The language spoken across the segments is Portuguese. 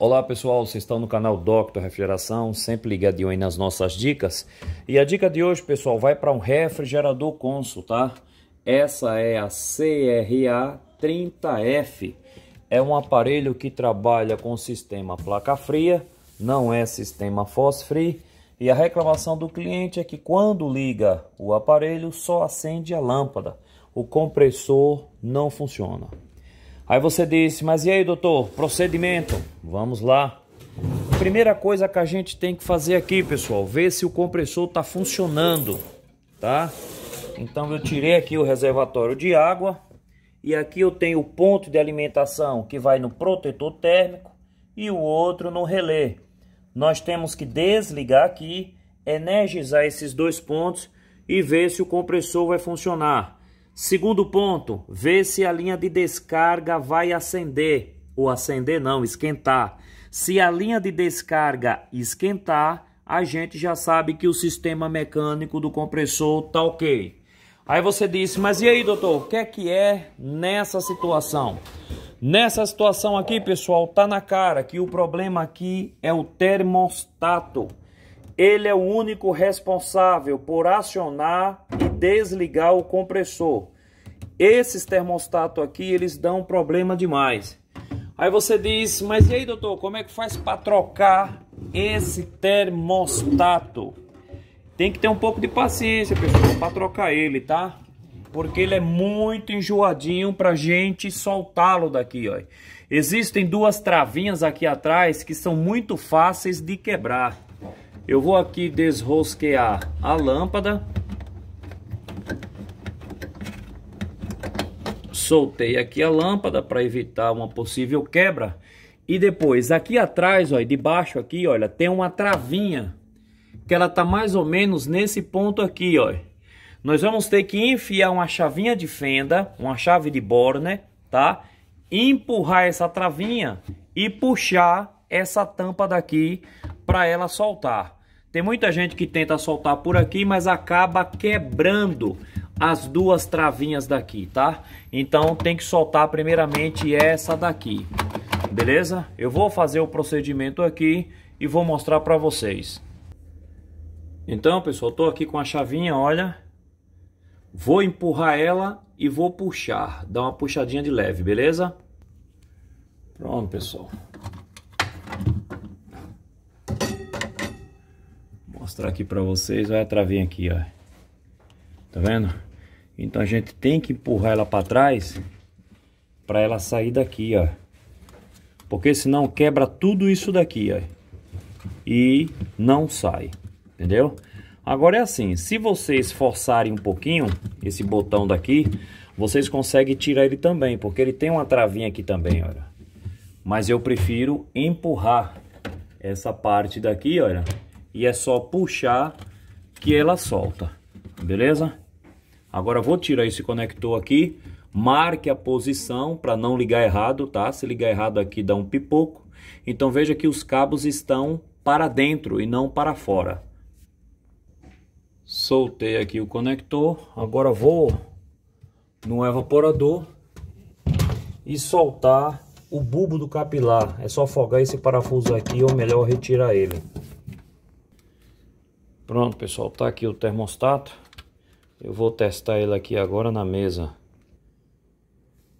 Olá pessoal, vocês estão no canal Doctor Refrigeração, sempre ligadinho aí nas nossas dicas. E a dica de hoje, pessoal, vai para um refrigerador Consul, tá? Essa é a CRA 30F. É um aparelho que trabalha com sistema placa fria, não é sistema fosfree. E a reclamação do cliente é que quando liga o aparelho, só acende a lâmpada. O compressor não funciona. Aí você disse, mas e aí doutor, procedimento? Vamos lá. Primeira coisa que a gente tem que fazer aqui, pessoal, ver se o compressor está funcionando, tá? Então eu tirei aqui o reservatório de água e aqui eu tenho o ponto de alimentação que vai no protetor térmico e o outro no relé. Nós temos que desligar aqui, energizar esses dois pontos e ver se o compressor vai funcionar. Segundo ponto, ver se a linha de descarga vai acender ou acender não, esquentar. Se a linha de descarga esquentar, a gente já sabe que o sistema mecânico do compressor tá ok. Aí você disse, mas e aí doutor, o que é que é nessa situação? Nessa situação aqui, pessoal, tá na cara que o problema aqui é o termostato. Ele é o único responsável por acionar e desligar o compressor. Esses termostatos aqui, eles dão problema demais. Aí você diz, mas e aí, doutor, como é que faz para trocar esse termostato? Tem que ter um pouco de paciência, pessoal, para trocar ele, tá? Porque ele é muito enjoadinho para gente soltá-lo daqui, ó. Existem duas travinhas aqui atrás que são muito fáceis de quebrar. Eu vou aqui desrosquear a lâmpada soltei aqui a lâmpada para evitar uma possível quebra. E depois, aqui atrás, olha, debaixo aqui, olha, tem uma travinha que ela está mais ou menos nesse ponto aqui, olha. Nós vamos ter que enfiar uma chavinha de fenda, uma chave de Borner, tá? Empurrar essa travinha e puxar essa tampa daqui para ela soltar. Tem muita gente que tenta soltar por aqui, mas acaba quebrando as duas travinhas daqui, tá? Então tem que soltar primeiramente essa daqui, beleza? Eu vou fazer o procedimento aqui e vou mostrar para vocês. Então, pessoal, tô aqui com a chavinha, olha. Vou empurrar ela e vou puxar, dar uma puxadinha de leve, beleza? Pronto, pessoal. Vou mostrar aqui para vocês, olha a travinha aqui, ó. Tá vendo? Então a gente tem que empurrar ela para trás para ela sair daqui, ó. Porque senão quebra tudo isso daqui, ó. E não sai, entendeu? Agora é assim, se vocês forçarem um pouquinho esse botão daqui, vocês conseguem tirar ele também, porque ele tem uma travinha aqui também, olha. Mas eu prefiro empurrar essa parte daqui, olha. E é só puxar que ela solta, beleza? Agora vou tirar esse conector aqui, marque a posição para não ligar errado, tá? Se ligar errado aqui dá um pipoco. Então veja que os cabos estão para dentro e não para fora. Soltei aqui o conector, agora vou no evaporador e soltar o bulbo do capilar. É só afogar esse parafuso aqui ou melhor retirar ele. Pronto pessoal, tá aqui o termostato. Eu vou testar ele aqui agora na mesa.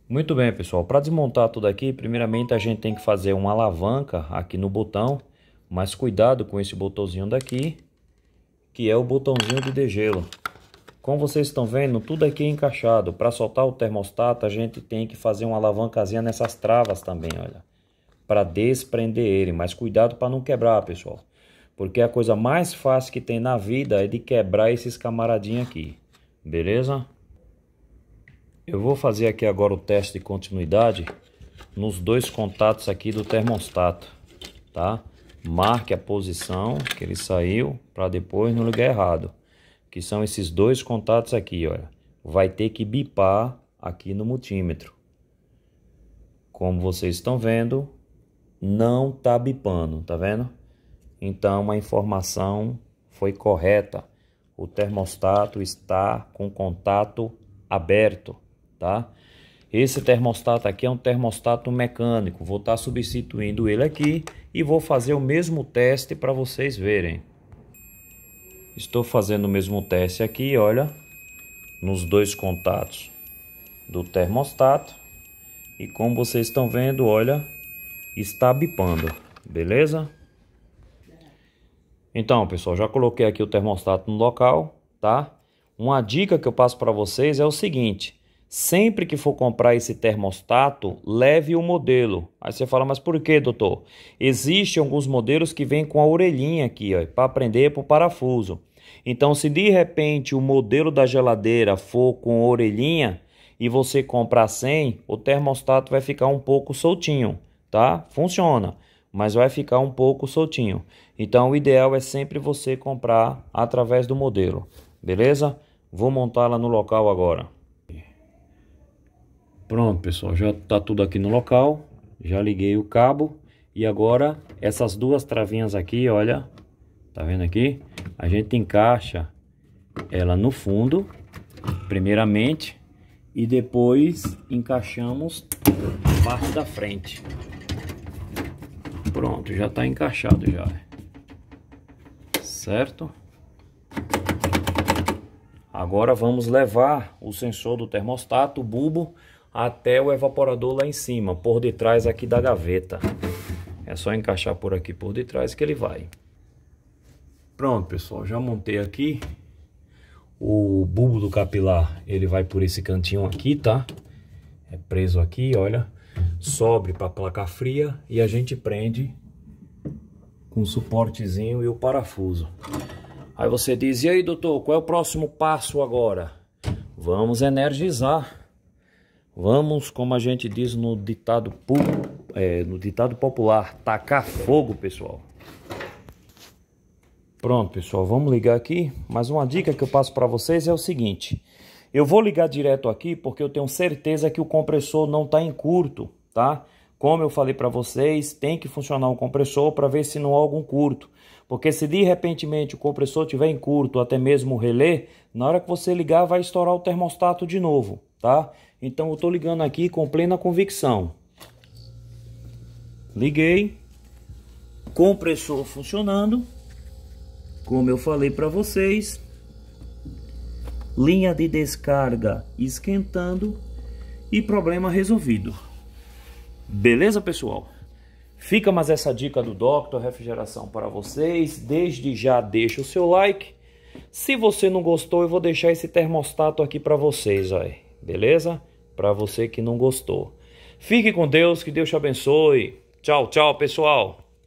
Muito bem, pessoal. Para desmontar tudo aqui, primeiramente a gente tem que fazer uma alavanca aqui no botão. Mas cuidado com esse botãozinho daqui, que é o botãozinho de degelo. Como vocês estão vendo, tudo aqui é encaixado. Para soltar o termostato, a gente tem que fazer uma alavancazinha nessas travas também, olha. Para desprender ele, mas cuidado para não quebrar, pessoal. Porque a coisa mais fácil que tem na vida é de quebrar esses camaradinhos aqui. Beleza? Eu vou fazer aqui agora o teste de continuidade nos dois contatos aqui do termostato, tá? Marque a posição que ele saiu para depois no lugar errado, que são esses dois contatos aqui, olha. Vai ter que bipar aqui no multímetro. Como vocês estão vendo, não tá bipando, tá vendo? Então a informação foi correta o termostato está com contato aberto, tá? Esse termostato aqui é um termostato mecânico, vou estar tá substituindo ele aqui e vou fazer o mesmo teste para vocês verem. Estou fazendo o mesmo teste aqui, olha, nos dois contatos do termostato. E como vocês estão vendo, olha, está bipando, beleza? Então, pessoal, já coloquei aqui o termostato no local, tá? Uma dica que eu passo para vocês é o seguinte: sempre que for comprar esse termostato, leve o modelo. Aí você fala, mas por que, doutor? Existem alguns modelos que vêm com a orelhinha aqui, ó, para prender para o parafuso. Então, se de repente o modelo da geladeira for com orelhinha e você comprar sem, o termostato vai ficar um pouco soltinho, tá? Funciona mas vai ficar um pouco soltinho. Então o ideal é sempre você comprar através do modelo, beleza? Vou montá-la no local agora. Pronto pessoal, já está tudo aqui no local, já liguei o cabo e agora essas duas travinhas aqui, olha, tá vendo aqui? A gente encaixa ela no fundo, primeiramente, e depois encaixamos a parte da frente. Pronto, já está encaixado já. Certo? Agora vamos levar o sensor do termostato, o bulbo, até o evaporador lá em cima, por detrás aqui da gaveta. É só encaixar por aqui por detrás que ele vai. Pronto, pessoal, já montei aqui. O bulbo do capilar, ele vai por esse cantinho aqui, tá? É preso aqui, olha sobre para a placa fria e a gente prende com o suportezinho e o parafuso. Aí você diz, e aí doutor, qual é o próximo passo agora? Vamos energizar. Vamos, como a gente diz no ditado, é, no ditado popular, tacar fogo, pessoal. Pronto, pessoal, vamos ligar aqui. Mas uma dica que eu passo para vocês é o seguinte. Eu vou ligar direto aqui porque eu tenho certeza que o compressor não está em curto tá? Como eu falei para vocês, tem que funcionar o compressor para ver se não há algum curto. Porque se de repente o compressor tiver em curto, até mesmo o relé, na hora que você ligar vai estourar o termostato de novo, tá? Então eu tô ligando aqui com plena convicção. Liguei. Compressor funcionando. Como eu falei para vocês, linha de descarga esquentando e problema resolvido. Beleza, pessoal? Fica mais essa dica do Dr. Refrigeração para vocês. Desde já deixa o seu like. Se você não gostou, eu vou deixar esse termostato aqui para vocês, aí. beleza? Para você que não gostou. Fique com Deus, que Deus te abençoe. Tchau, tchau, pessoal.